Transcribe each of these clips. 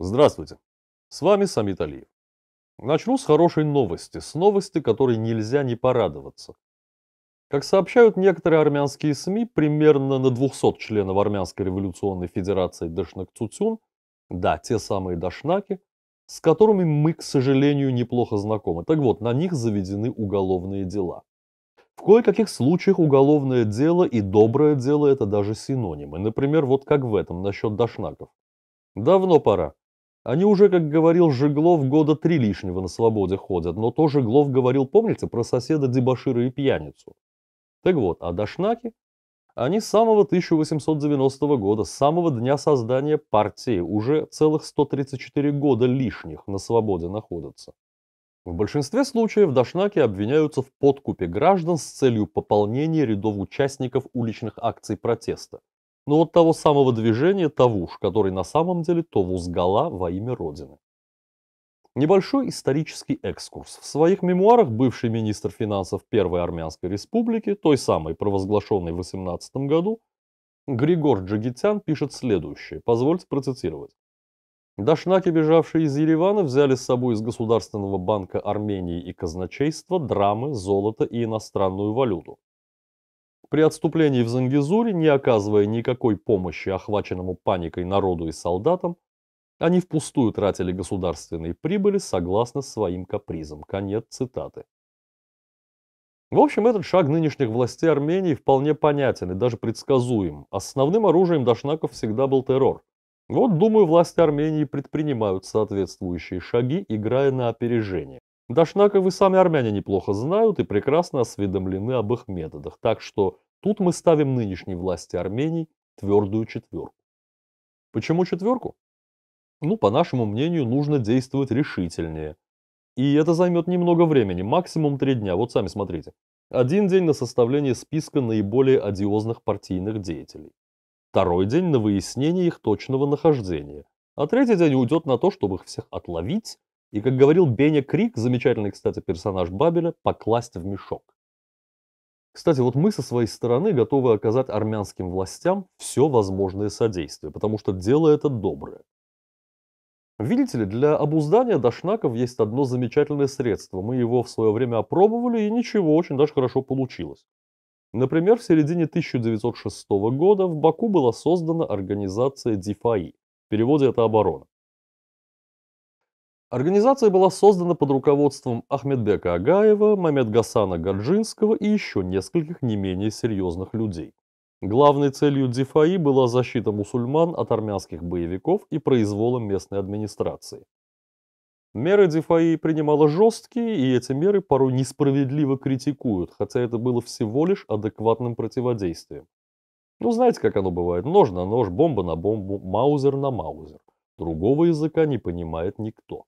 Здравствуйте, с вами Самит Алиев. Начну с хорошей новости, с новости, которой нельзя не порадоваться. Как сообщают некоторые армянские СМИ, примерно на 200 членов Армянской революционной федерации Дашнак-Цуцюн, да, те самые Дашнаки, с которыми мы, к сожалению, неплохо знакомы. Так вот, на них заведены уголовные дела. В кое-каких случаях уголовное дело и доброе дело – это даже синонимы. Например, вот как в этом, насчет Дашнаков. Давно пора. Они уже, как говорил Жеглов, года три лишнего на свободе ходят, но то Жеглов говорил, помните, про соседа дебошира и пьяницу. Так вот, а дошнаки? Они с самого 1890 года, с самого дня создания партии, уже целых 134 года лишних на свободе находятся. В большинстве случаев дошнаки обвиняются в подкупе граждан с целью пополнения рядов участников уличных акций протеста, но ну, вот того самого движения Тавуш, который на самом деле Товуз Гала во имя Родины. Небольшой исторический экскурс. В своих мемуарах бывший министр финансов Первой Армянской Республики, той самой провозглашенной в 18 году, Григор Джигитян пишет следующее, позвольте процитировать. Дашнаки, бежавшие из Еревана, взяли с собой из Государственного банка Армении и казначейства драмы, золото и иностранную валюту. При отступлении в Зангизуре, не оказывая никакой помощи охваченному паникой народу и солдатам, они впустую тратили государственные прибыли согласно своим капризам. Конец цитаты. В общем, этот шаг нынешних властей Армении вполне понятен и даже предсказуем. Основным оружием Дашнаков всегда был террор. Вот, думаю, власти Армении предпринимают соответствующие шаги, играя на опережение. Дашнака вы сами армяне неплохо знают и прекрасно осведомлены об их методах, так что тут мы ставим нынешней власти Армении твердую четверку. Почему четверку? Ну, по нашему мнению, нужно действовать решительнее. И это займет немного времени, максимум три дня, вот сами смотрите. Один день на составление списка наиболее одиозных партийных деятелей. Второй день на выяснение их точного нахождения. А третий день уйдет на то, чтобы их всех отловить и, как говорил Беня Крик, замечательный, кстати, персонаж Бабеля, покласть в мешок. Кстати, вот мы со своей стороны готовы оказать армянским властям все возможное содействие, потому что дело это доброе. Видите ли, для обуздания дошнаков есть одно замечательное средство. Мы его в свое время опробовали, и ничего, очень даже хорошо получилось. Например, в середине 1906 года в Баку была создана организация ДИФАИ, в переводе это оборона. Организация была создана под руководством Ахмедбека Агаева, Мамед Гасана Гаджинского и еще нескольких не менее серьезных людей. Главной целью Дифаи была защита мусульман от армянских боевиков и произвола местной администрации. Меры Дифаи принимала жесткие, и эти меры порой несправедливо критикуют, хотя это было всего лишь адекватным противодействием. Ну, знаете, как оно бывает, нож на нож, бомба на бомбу, маузер на маузер. Другого языка не понимает никто.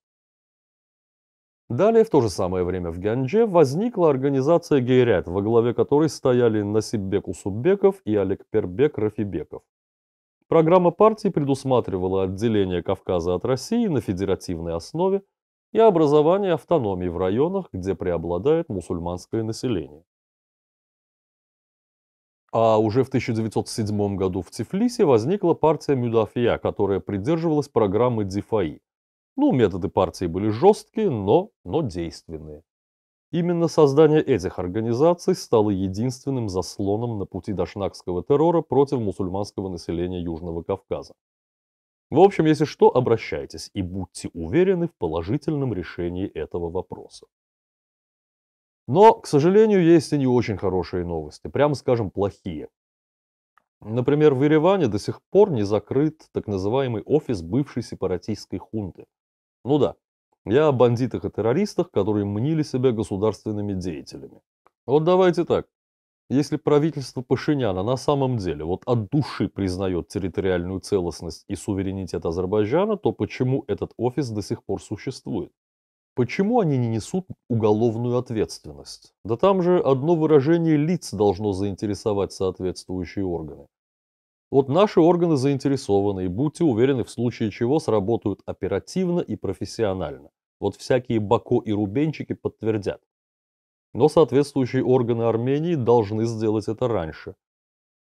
Далее, в то же самое время в Гянже возникла организация Гейрят, во главе которой стояли Насиббек Усуббеков и Алекпербек Рафибеков. Программа партии предусматривала отделение Кавказа от России на федеративной основе и образование автономии в районах, где преобладает мусульманское население. А уже в 1907 году в Тифлисе возникла партия Мюдафия, которая придерживалась программы Дифаи – ну, методы партии были жесткие, но, но действенные. Именно создание этих организаций стало единственным заслоном на пути дашнакского террора против мусульманского населения Южного Кавказа. В общем, если что, обращайтесь и будьте уверены в положительном решении этого вопроса. Но, к сожалению, есть и не очень хорошие новости, прямо скажем, плохие. Например, в Ереване до сих пор не закрыт так называемый офис бывшей сепаратистской хунты – ну да, я о бандитах и террористах, которые мнили себя государственными деятелями. Вот давайте так. Если правительство Пашиняна на самом деле вот от души признает территориальную целостность и суверенитет Азербайджана, то почему этот офис до сих пор существует? Почему они не несут уголовную ответственность? Да там же одно выражение лиц должно заинтересовать соответствующие органы. Вот наши органы заинтересованы, и будьте уверены, в случае чего сработают оперативно и профессионально. Вот всякие Бако и Рубенчики подтвердят. Но соответствующие органы Армении должны сделать это раньше.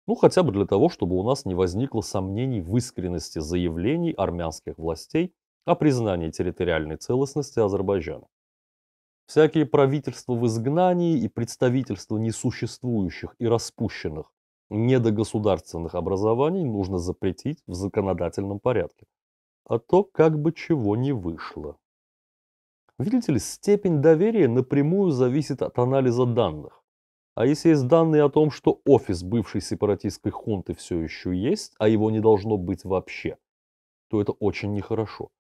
Ну, хотя бы для того, чтобы у нас не возникло сомнений в искренности заявлений армянских властей о признании территориальной целостности Азербайджана. Всякие правительства в изгнании и представительства несуществующих и распущенных недогосударственных образований нужно запретить в законодательном порядке. А то как бы чего не вышло. Видите ли, степень доверия напрямую зависит от анализа данных. А если есть данные о том, что офис бывшей сепаратистской хунты все еще есть, а его не должно быть вообще, то это очень нехорошо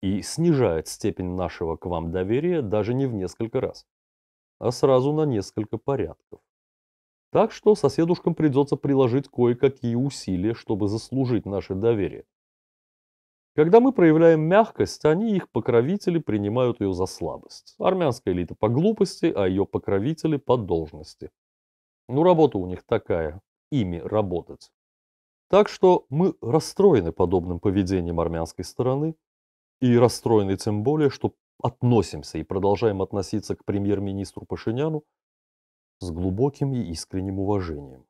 и снижает степень нашего к вам доверия даже не в несколько раз, а сразу на несколько порядков. Так что соседушкам придется приложить кое-какие усилия, чтобы заслужить наше доверие. Когда мы проявляем мягкость, они, их покровители, принимают ее за слабость. Армянская элита по глупости, а ее покровители по должности. Ну, работа у них такая, ими работать. Так что мы расстроены подобным поведением армянской стороны, и расстроены тем более, что относимся и продолжаем относиться к премьер-министру Пашиняну с глубоким и искренним уважением.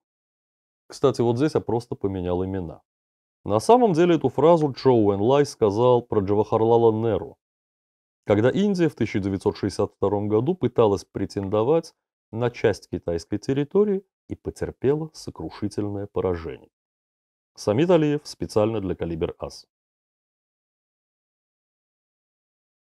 Кстати, вот здесь я просто поменял имена. На самом деле эту фразу Джо Уэнлай сказал про Джавахарлала Неру, когда Индия в 1962 году пыталась претендовать на часть китайской территории и потерпела сокрушительное поражение. Самит Алиев специально для калибер Ас».